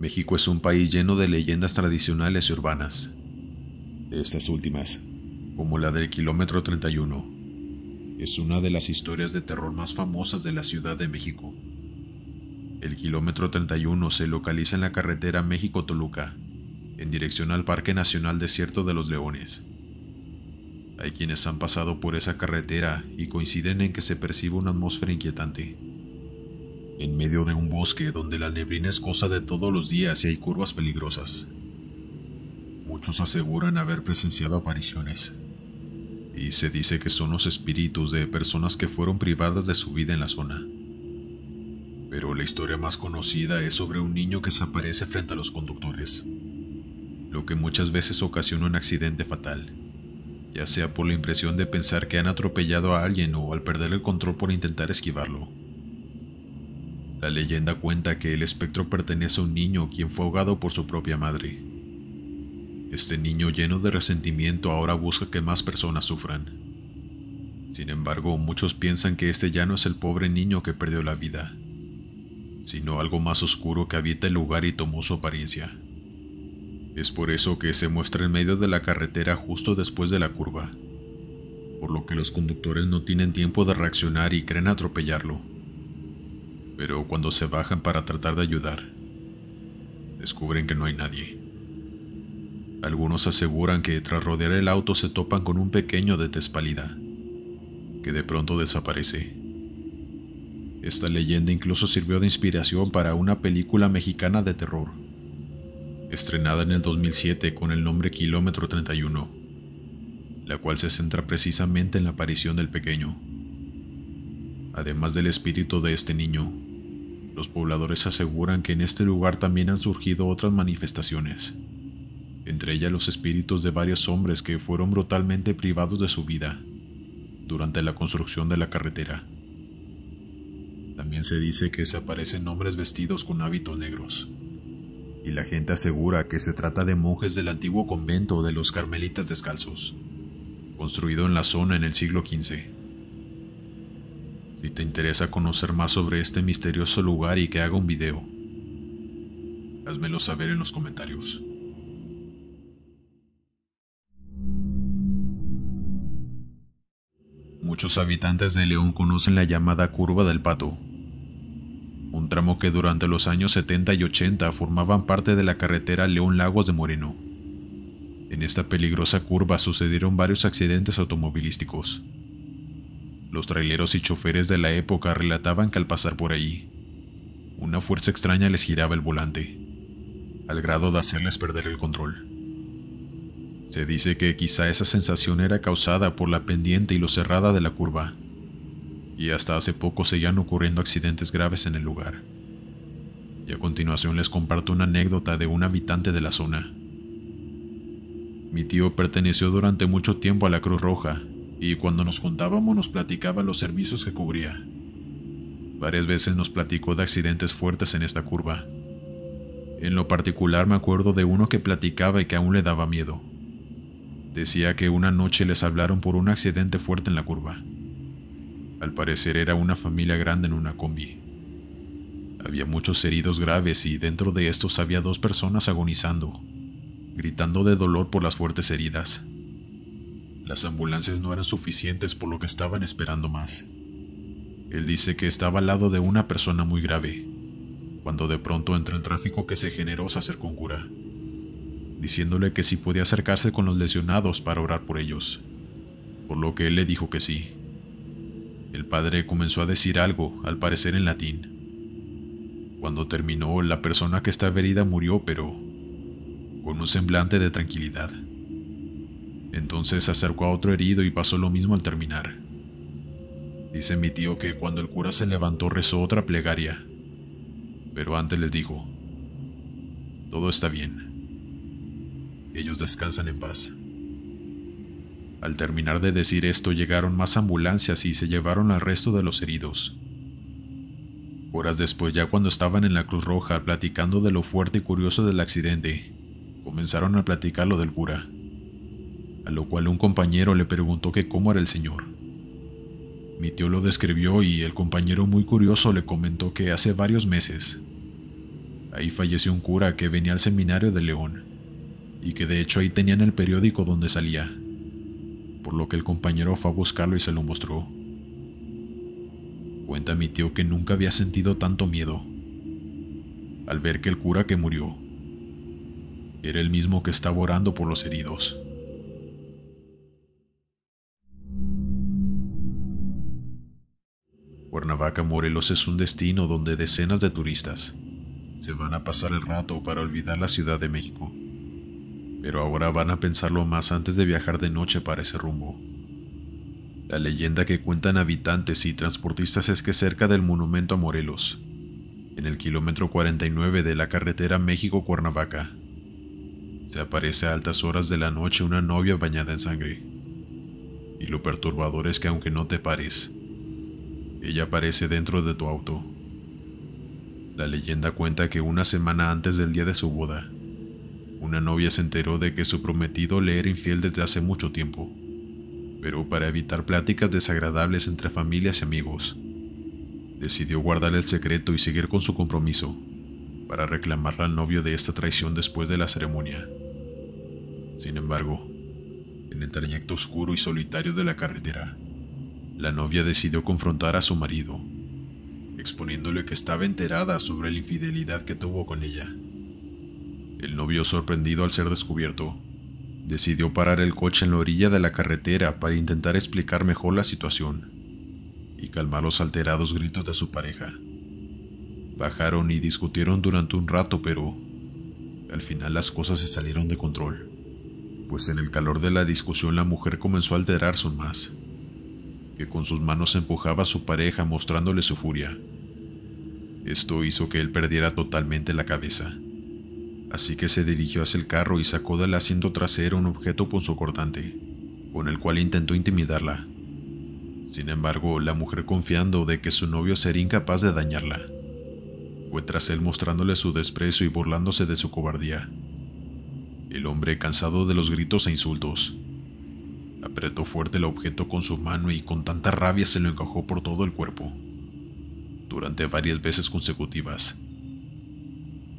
México es un país lleno de leyendas tradicionales y urbanas. Estas últimas, como la del kilómetro 31, es una de las historias de terror más famosas de la Ciudad de México. El kilómetro 31 se localiza en la carretera México-Toluca, en dirección al Parque Nacional Desierto de los Leones. Hay quienes han pasado por esa carretera y coinciden en que se percibe una atmósfera inquietante en medio de un bosque donde la neblina es cosa de todos los días y hay curvas peligrosas. Muchos aseguran haber presenciado apariciones, y se dice que son los espíritus de personas que fueron privadas de su vida en la zona. Pero la historia más conocida es sobre un niño que desaparece frente a los conductores, lo que muchas veces ocasiona un accidente fatal, ya sea por la impresión de pensar que han atropellado a alguien o al perder el control por intentar esquivarlo. La leyenda cuenta que el espectro pertenece a un niño quien fue ahogado por su propia madre. Este niño lleno de resentimiento ahora busca que más personas sufran. Sin embargo, muchos piensan que este ya no es el pobre niño que perdió la vida, sino algo más oscuro que habita el lugar y tomó su apariencia. Es por eso que se muestra en medio de la carretera justo después de la curva, por lo que los conductores no tienen tiempo de reaccionar y creen atropellarlo pero cuando se bajan para tratar de ayudar, descubren que no hay nadie. Algunos aseguran que tras rodear el auto se topan con un pequeño de tez que de pronto desaparece. Esta leyenda incluso sirvió de inspiración para una película mexicana de terror, estrenada en el 2007 con el nombre Kilómetro 31, la cual se centra precisamente en la aparición del pequeño. Además del espíritu de este niño, los pobladores aseguran que en este lugar también han surgido otras manifestaciones, entre ellas los espíritus de varios hombres que fueron brutalmente privados de su vida durante la construcción de la carretera. También se dice que se aparecen hombres vestidos con hábitos negros, y la gente asegura que se trata de monjes del antiguo convento de los Carmelitas Descalzos, construido en la zona en el siglo XV si te interesa conocer más sobre este misterioso lugar y que haga un video, házmelo saber en los comentarios. Muchos habitantes de León conocen la llamada Curva del Pato, un tramo que durante los años 70 y 80 formaban parte de la carretera León Lagos de Moreno. En esta peligrosa curva sucedieron varios accidentes automovilísticos, los traileros y choferes de la época relataban que al pasar por allí, una fuerza extraña les giraba el volante, al grado de hacerles perder el control. Se dice que quizá esa sensación era causada por la pendiente y lo cerrada de la curva, y hasta hace poco seguían ocurriendo accidentes graves en el lugar. Y a continuación les comparto una anécdota de un habitante de la zona. Mi tío perteneció durante mucho tiempo a la Cruz Roja y cuando nos juntábamos nos platicaba los servicios que cubría. Varias veces nos platicó de accidentes fuertes en esta curva. En lo particular me acuerdo de uno que platicaba y que aún le daba miedo. Decía que una noche les hablaron por un accidente fuerte en la curva. Al parecer era una familia grande en una combi. Había muchos heridos graves y dentro de estos había dos personas agonizando, gritando de dolor por las fuertes heridas. Las ambulancias no eran suficientes por lo que estaban esperando más. Él dice que estaba al lado de una persona muy grave, cuando de pronto entró el tráfico que se generó se con cura, diciéndole que si podía acercarse con los lesionados para orar por ellos, por lo que él le dijo que sí. El padre comenzó a decir algo, al parecer en latín. Cuando terminó, la persona que estaba herida murió, pero con un semblante de tranquilidad. Entonces se acercó a otro herido y pasó lo mismo al terminar. Dice mi tío que cuando el cura se levantó rezó otra plegaria, pero antes les dijo, todo está bien. Ellos descansan en paz. Al terminar de decir esto llegaron más ambulancias y se llevaron al resto de los heridos. Horas después, ya cuando estaban en la Cruz Roja platicando de lo fuerte y curioso del accidente, comenzaron a platicar lo del cura a lo cual un compañero le preguntó que cómo era el señor. Mi tío lo describió y el compañero muy curioso le comentó que hace varios meses ahí falleció un cura que venía al seminario de León y que de hecho ahí tenían el periódico donde salía, por lo que el compañero fue a buscarlo y se lo mostró. Cuenta mi tío que nunca había sentido tanto miedo al ver que el cura que murió era el mismo que estaba orando por los heridos. Cuernavaca, Morelos es un destino donde decenas de turistas se van a pasar el rato para olvidar la Ciudad de México. Pero ahora van a pensarlo más antes de viajar de noche para ese rumbo. La leyenda que cuentan habitantes y transportistas es que cerca del monumento a Morelos, en el kilómetro 49 de la carretera México-Cuernavaca, se aparece a altas horas de la noche una novia bañada en sangre. Y lo perturbador es que aunque no te pares, ella aparece dentro de tu auto. La leyenda cuenta que una semana antes del día de su boda, una novia se enteró de que su prometido le era infiel desde hace mucho tiempo, pero para evitar pláticas desagradables entre familias y amigos, decidió guardar el secreto y seguir con su compromiso para reclamarle al novio de esta traición después de la ceremonia. Sin embargo, en el trayecto oscuro y solitario de la carretera, la novia decidió confrontar a su marido, exponiéndole que estaba enterada sobre la infidelidad que tuvo con ella. El novio, sorprendido al ser descubierto, decidió parar el coche en la orilla de la carretera para intentar explicar mejor la situación y calmar los alterados gritos de su pareja. Bajaron y discutieron durante un rato, pero al final las cosas se salieron de control, pues en el calor de la discusión la mujer comenzó a alterarse más que con sus manos empujaba a su pareja mostrándole su furia. Esto hizo que él perdiera totalmente la cabeza, así que se dirigió hacia el carro y sacó del asiento trasero un objeto punzocortante, con el cual intentó intimidarla. Sin embargo, la mujer confiando de que su novio sería incapaz de dañarla, fue tras él mostrándole su desprecio y burlándose de su cobardía. El hombre, cansado de los gritos e insultos, Apretó fuerte el objeto con su mano y con tanta rabia se lo encajó por todo el cuerpo, durante varias veces consecutivas.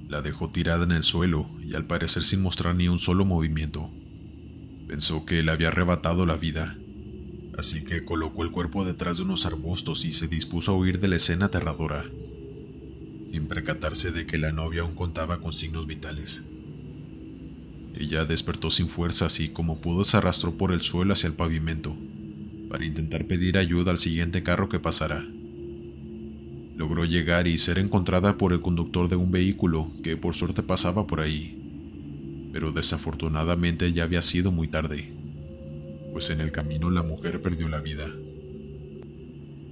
La dejó tirada en el suelo y al parecer sin mostrar ni un solo movimiento. Pensó que le había arrebatado la vida, así que colocó el cuerpo detrás de unos arbustos y se dispuso a huir de la escena aterradora, sin percatarse de que la novia aún contaba con signos vitales. Ella despertó sin fuerzas y como pudo se arrastró por el suelo hacia el pavimento, para intentar pedir ayuda al siguiente carro que pasara. Logró llegar y ser encontrada por el conductor de un vehículo que por suerte pasaba por ahí, pero desafortunadamente ya había sido muy tarde, pues en el camino la mujer perdió la vida.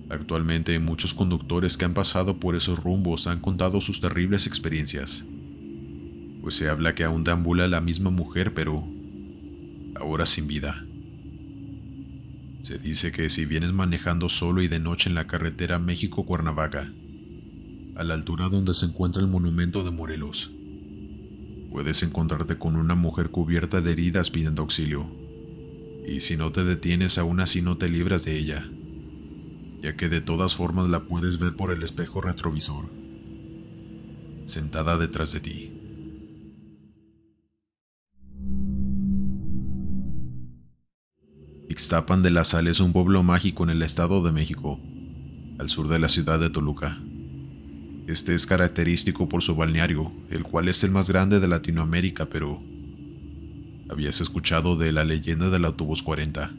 Actualmente muchos conductores que han pasado por esos rumbos han contado sus terribles experiencias pues se habla que aún deambula la misma mujer, pero ahora sin vida. Se dice que si vienes manejando solo y de noche en la carretera México-Cuernavaca, a la altura donde se encuentra el monumento de Morelos, puedes encontrarte con una mujer cubierta de heridas pidiendo auxilio. Y si no te detienes, aún así no te libras de ella, ya que de todas formas la puedes ver por el espejo retrovisor, sentada detrás de ti. Ixtapan de la Sal es un pueblo mágico en el Estado de México, al sur de la ciudad de Toluca. Este es característico por su balneario, el cual es el más grande de Latinoamérica, pero... Habías escuchado de la leyenda del autobús 40.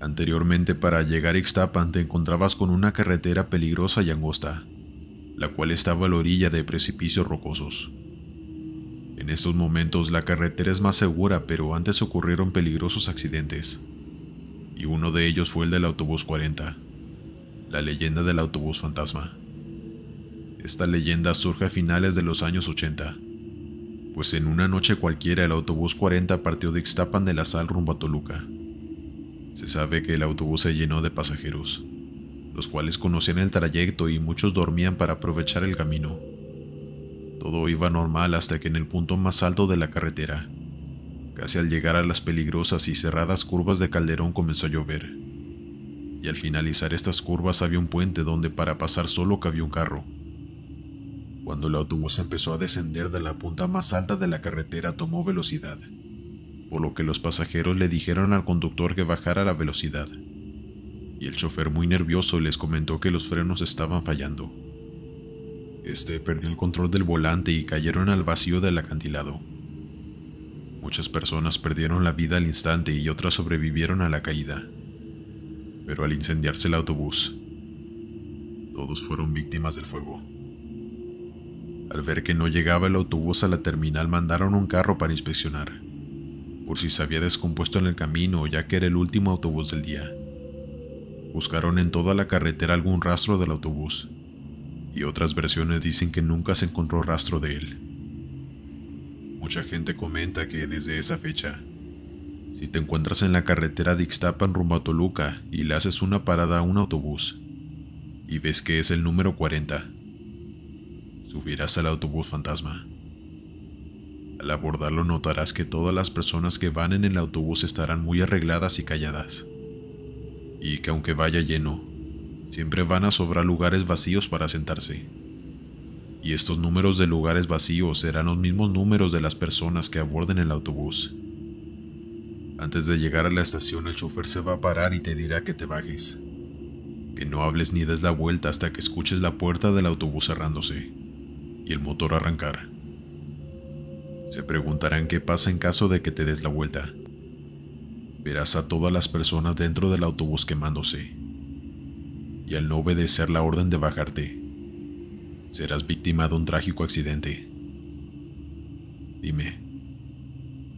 Anteriormente para llegar a Ixtapan te encontrabas con una carretera peligrosa y angosta, la cual estaba a la orilla de precipicios rocosos. En estos momentos la carretera es más segura, pero antes ocurrieron peligrosos accidentes. Y uno de ellos fue el del autobús 40, la leyenda del autobús fantasma. Esta leyenda surge a finales de los años 80, pues en una noche cualquiera el autobús 40 partió de Ixtapan de la Sal rumbo a Toluca. Se sabe que el autobús se llenó de pasajeros, los cuales conocían el trayecto y muchos dormían para aprovechar el camino. Todo iba normal hasta que en el punto más alto de la carretera, casi al llegar a las peligrosas y cerradas curvas de Calderón comenzó a llover. Y al finalizar estas curvas había un puente donde para pasar solo cabía un carro. Cuando el autobús empezó a descender de la punta más alta de la carretera tomó velocidad, por lo que los pasajeros le dijeron al conductor que bajara la velocidad. Y el chofer muy nervioso les comentó que los frenos estaban fallando este perdió el control del volante y cayeron al vacío del acantilado. Muchas personas perdieron la vida al instante y otras sobrevivieron a la caída. Pero al incendiarse el autobús, todos fueron víctimas del fuego. Al ver que no llegaba el autobús a la terminal, mandaron un carro para inspeccionar, por si se había descompuesto en el camino, ya que era el último autobús del día. Buscaron en toda la carretera algún rastro del autobús, y otras versiones dicen que nunca se encontró rastro de él. Mucha gente comenta que desde esa fecha, si te encuentras en la carretera de Ixtapan rumbo a Toluca y le haces una parada a un autobús y ves que es el número 40, subirás al autobús fantasma. Al abordarlo notarás que todas las personas que van en el autobús estarán muy arregladas y calladas, y que aunque vaya lleno, siempre van a sobrar lugares vacíos para sentarse. Y estos números de lugares vacíos serán los mismos números de las personas que aborden el autobús. Antes de llegar a la estación el chofer se va a parar y te dirá que te bajes. Que no hables ni des la vuelta hasta que escuches la puerta del autobús cerrándose y el motor arrancar. Se preguntarán qué pasa en caso de que te des la vuelta. Verás a todas las personas dentro del autobús quemándose y al no obedecer la orden de bajarte, serás víctima de un trágico accidente. Dime,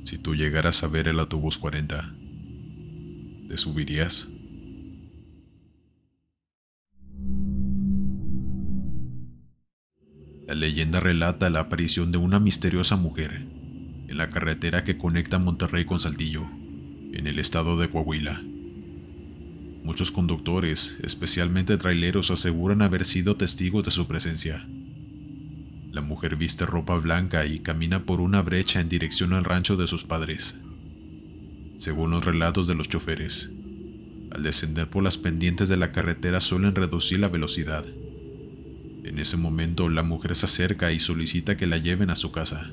si tú llegaras a ver el autobús 40, ¿te subirías? La leyenda relata la aparición de una misteriosa mujer en la carretera que conecta Monterrey con Saltillo, en el estado de Coahuila. Muchos conductores, especialmente traileros, aseguran haber sido testigos de su presencia. La mujer viste ropa blanca y camina por una brecha en dirección al rancho de sus padres. Según los relatos de los choferes, al descender por las pendientes de la carretera suelen reducir la velocidad. En ese momento la mujer se acerca y solicita que la lleven a su casa,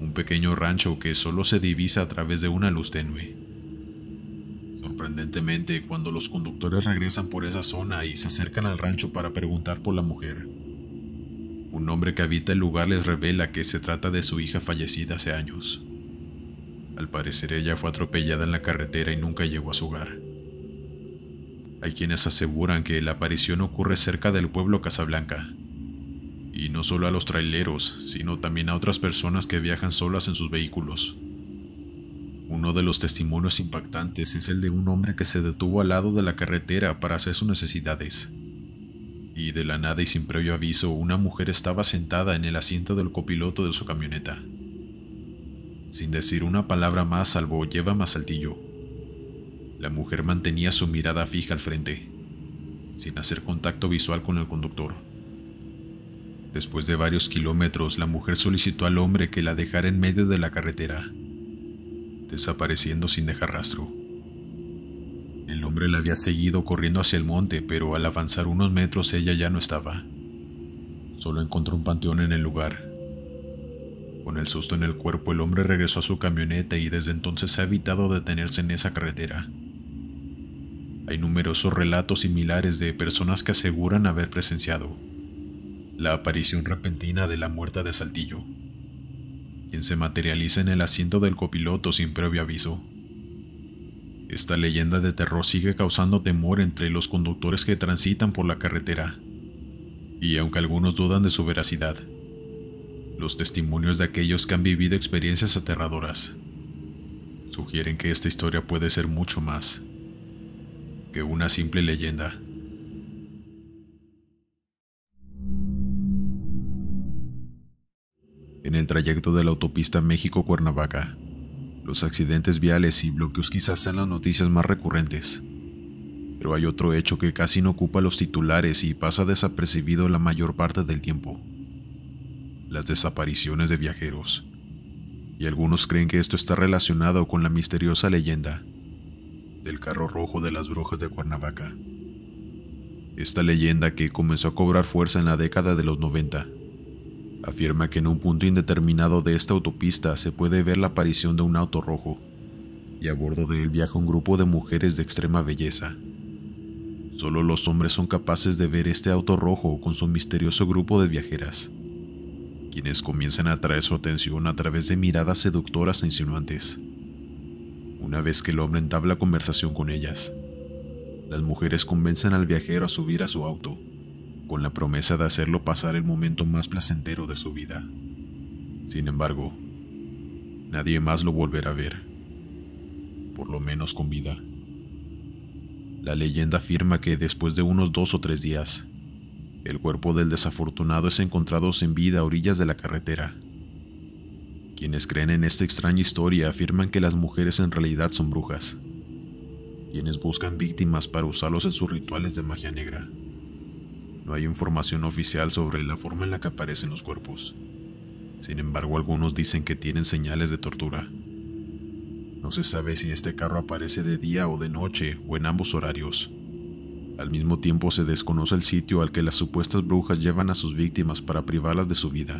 un pequeño rancho que solo se divisa a través de una luz tenue. Sorprendentemente, cuando los conductores regresan por esa zona y se acercan al rancho para preguntar por la mujer, un hombre que habita el lugar les revela que se trata de su hija fallecida hace años. Al parecer ella fue atropellada en la carretera y nunca llegó a su hogar. Hay quienes aseguran que la aparición ocurre cerca del pueblo Casablanca. Y no solo a los traileros, sino también a otras personas que viajan solas en sus vehículos. Uno de los testimonios impactantes es el de un hombre que se detuvo al lado de la carretera para hacer sus necesidades. Y de la nada y sin previo aviso, una mujer estaba sentada en el asiento del copiloto de su camioneta. Sin decir una palabra más, salvo lleva más saltillo. La mujer mantenía su mirada fija al frente, sin hacer contacto visual con el conductor. Después de varios kilómetros, la mujer solicitó al hombre que la dejara en medio de la carretera desapareciendo sin dejar rastro. El hombre la había seguido corriendo hacia el monte, pero al avanzar unos metros ella ya no estaba. Solo encontró un panteón en el lugar. Con el susto en el cuerpo, el hombre regresó a su camioneta y desde entonces ha evitado detenerse en esa carretera. Hay numerosos relatos similares de personas que aseguran haber presenciado la aparición repentina de la muerta de Saltillo quien se materializa en el asiento del copiloto sin previo aviso. Esta leyenda de terror sigue causando temor entre los conductores que transitan por la carretera, y aunque algunos dudan de su veracidad, los testimonios de aquellos que han vivido experiencias aterradoras sugieren que esta historia puede ser mucho más que una simple leyenda. en el trayecto de la autopista México-Cuernavaca. Los accidentes viales y bloqueos quizás sean las noticias más recurrentes, pero hay otro hecho que casi no ocupa los titulares y pasa desapercibido la mayor parte del tiempo. Las desapariciones de viajeros. Y algunos creen que esto está relacionado con la misteriosa leyenda del carro rojo de las brujas de Cuernavaca. Esta leyenda que comenzó a cobrar fuerza en la década de los 90 afirma que en un punto indeterminado de esta autopista se puede ver la aparición de un auto rojo, y a bordo de él viaja un grupo de mujeres de extrema belleza. Solo los hombres son capaces de ver este auto rojo con su misterioso grupo de viajeras, quienes comienzan a atraer su atención a través de miradas seductoras e insinuantes. Una vez que el hombre entabla conversación con ellas, las mujeres convencen al viajero a subir a su auto con la promesa de hacerlo pasar el momento más placentero de su vida. Sin embargo, nadie más lo volverá a ver, por lo menos con vida. La leyenda afirma que después de unos dos o tres días, el cuerpo del desafortunado es encontrado sin vida a orillas de la carretera. Quienes creen en esta extraña historia afirman que las mujeres en realidad son brujas, quienes buscan víctimas para usarlos en sus rituales de magia negra. No hay información oficial sobre la forma en la que aparecen los cuerpos. Sin embargo, algunos dicen que tienen señales de tortura. No se sabe si este carro aparece de día o de noche o en ambos horarios. Al mismo tiempo se desconoce el sitio al que las supuestas brujas llevan a sus víctimas para privarlas de su vida.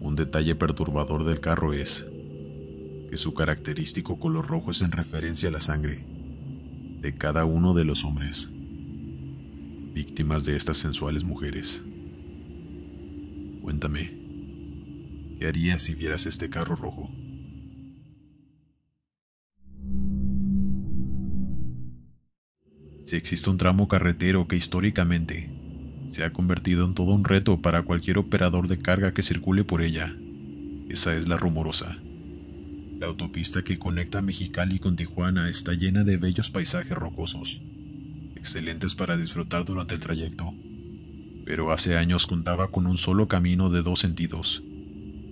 Un detalle perturbador del carro es que su característico color rojo es en referencia a la sangre de cada uno de los hombres víctimas de estas sensuales mujeres. Cuéntame, ¿qué harías si vieras este carro rojo? Si existe un tramo carretero que históricamente se ha convertido en todo un reto para cualquier operador de carga que circule por ella, esa es la rumorosa. La autopista que conecta Mexicali con Tijuana está llena de bellos paisajes rocosos, excelentes para disfrutar durante el trayecto, pero hace años contaba con un solo camino de dos sentidos,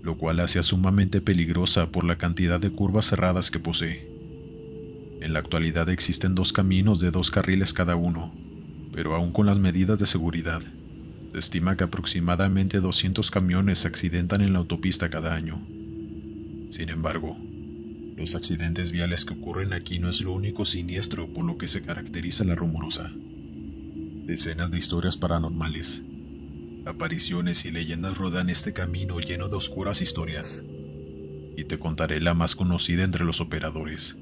lo cual hacía sumamente peligrosa por la cantidad de curvas cerradas que posee. En la actualidad existen dos caminos de dos carriles cada uno, pero aún con las medidas de seguridad, se estima que aproximadamente 200 camiones se accidentan en la autopista cada año. Sin embargo, los accidentes viales que ocurren aquí no es lo único siniestro por lo que se caracteriza la rumorosa. Decenas de historias paranormales, apariciones y leyendas rodan este camino lleno de oscuras historias, y te contaré la más conocida entre los operadores,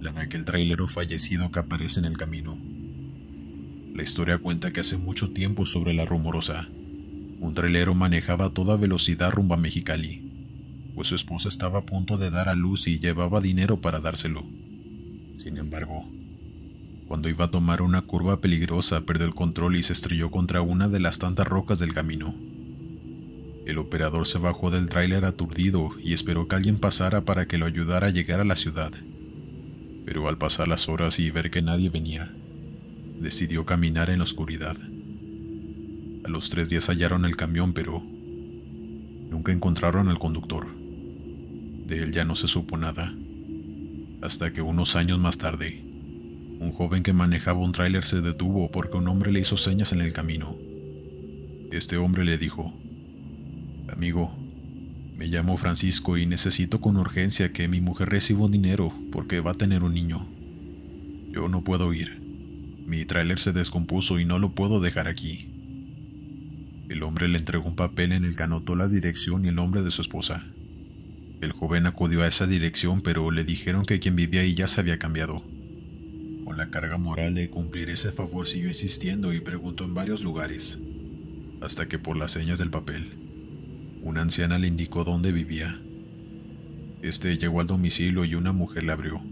la de aquel trailero fallecido que aparece en el camino. La historia cuenta que hace mucho tiempo sobre la rumorosa, un trailero manejaba a toda velocidad rumbo a Mexicali pues su esposa estaba a punto de dar a luz y llevaba dinero para dárselo. Sin embargo, cuando iba a tomar una curva peligrosa, perdió el control y se estrelló contra una de las tantas rocas del camino. El operador se bajó del tráiler aturdido y esperó que alguien pasara para que lo ayudara a llegar a la ciudad. Pero al pasar las horas y ver que nadie venía, decidió caminar en la oscuridad. A los tres días hallaron el camión, pero nunca encontraron al conductor. De él ya no se supo nada, hasta que unos años más tarde, un joven que manejaba un tráiler se detuvo porque un hombre le hizo señas en el camino. Este hombre le dijo, Amigo, me llamo Francisco y necesito con urgencia que mi mujer reciba un dinero porque va a tener un niño. Yo no puedo ir. Mi tráiler se descompuso y no lo puedo dejar aquí. El hombre le entregó un papel en el que anotó la dirección y el nombre de su esposa. El joven acudió a esa dirección, pero le dijeron que quien vivía ahí ya se había cambiado. Con la carga moral de cumplir ese favor siguió insistiendo y preguntó en varios lugares, hasta que por las señas del papel, una anciana le indicó dónde vivía. Este llegó al domicilio y una mujer le abrió.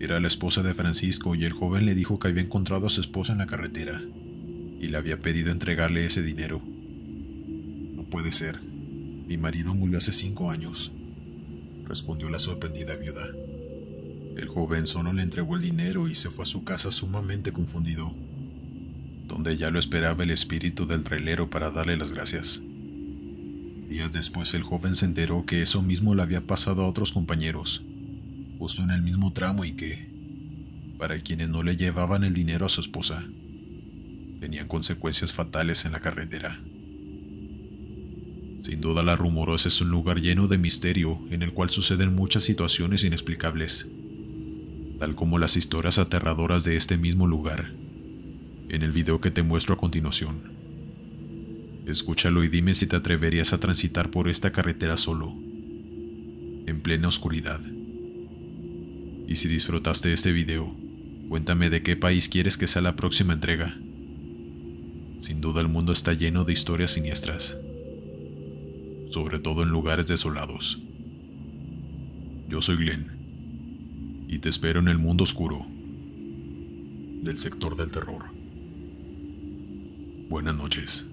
Era la esposa de Francisco y el joven le dijo que había encontrado a su esposa en la carretera y le había pedido entregarle ese dinero. No puede ser. Mi marido murió hace cinco años respondió la sorprendida viuda. El joven solo le entregó el dinero y se fue a su casa sumamente confundido, donde ya lo esperaba el espíritu del relero para darle las gracias. Días después el joven se enteró que eso mismo le había pasado a otros compañeros, justo en el mismo tramo y que, para quienes no le llevaban el dinero a su esposa, tenían consecuencias fatales en la carretera. Sin duda la rumorosa es un lugar lleno de misterio en el cual suceden muchas situaciones inexplicables, tal como las historias aterradoras de este mismo lugar, en el video que te muestro a continuación. Escúchalo y dime si te atreverías a transitar por esta carretera solo, en plena oscuridad. Y si disfrutaste este video, cuéntame de qué país quieres que sea la próxima entrega. Sin duda el mundo está lleno de historias siniestras sobre todo en lugares desolados. Yo soy Glenn, y te espero en el mundo oscuro del sector del terror. Buenas noches.